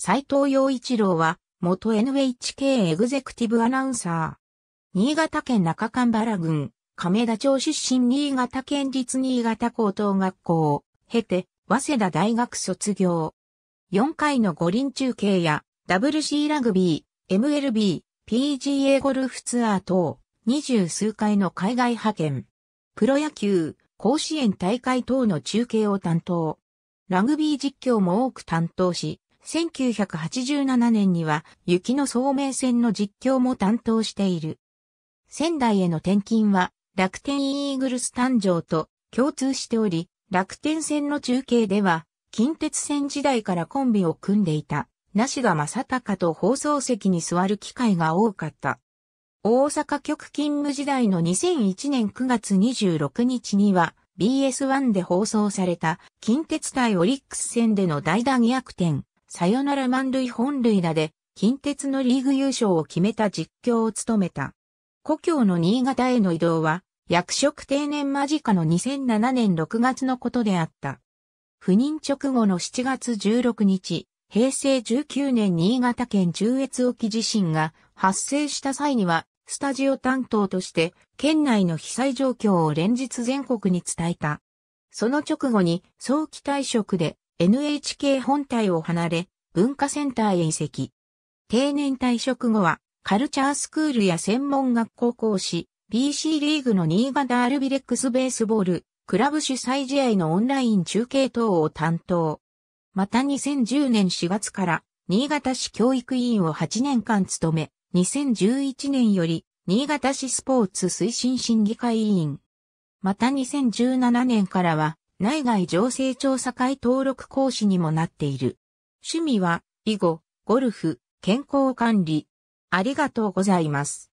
斎藤洋一郎は、元 NHK エグゼクティブアナウンサー。新潟県中間原郡、亀田町出身新潟県立新潟高等学校を経て、早稲田大学卒業。4回の五輪中継や、WC ラグビー、MLB、PGA ゴルフツアー等、二十数回の海外派遣。プロ野球、甲子園大会等の中継を担当。ラグビー実況も多く担当し、1987年には雪の聡明戦の実況も担当している。仙台への転勤は楽天イーグルス誕生と共通しており、楽天戦の中継では近鉄線時代からコンビを組んでいた、梨田正隆と放送席に座る機会が多かった。大阪局勤務時代の2001年9月26日には BS1 で放送された近鉄対オリックス戦での代打逆転、サヨナラ満塁本塁打で、近鉄のリーグ優勝を決めた実況を務めた。故郷の新潟への移動は、役職定年間近の2007年6月のことであった。赴任直後の7月16日、平成19年新潟県中越沖地震が発生した際には、スタジオ担当として、県内の被災状況を連日全国に伝えた。その直後に早期退職で NHK 本体を離れ、文化センターへ移籍。定年退職後は、カルチャースクールや専門学校講師、BC リーグの新潟アルビレックスベースボール、クラブ主催試合のオンライン中継等を担当。また2010年4月から、新潟市教育委員を8年間務め、2011年より、新潟市スポーツ推進審議会委員。また2017年からは、内外情勢調査会登録講師にもなっている。趣味は、囲碁、ゴルフ、健康管理。ありがとうございます。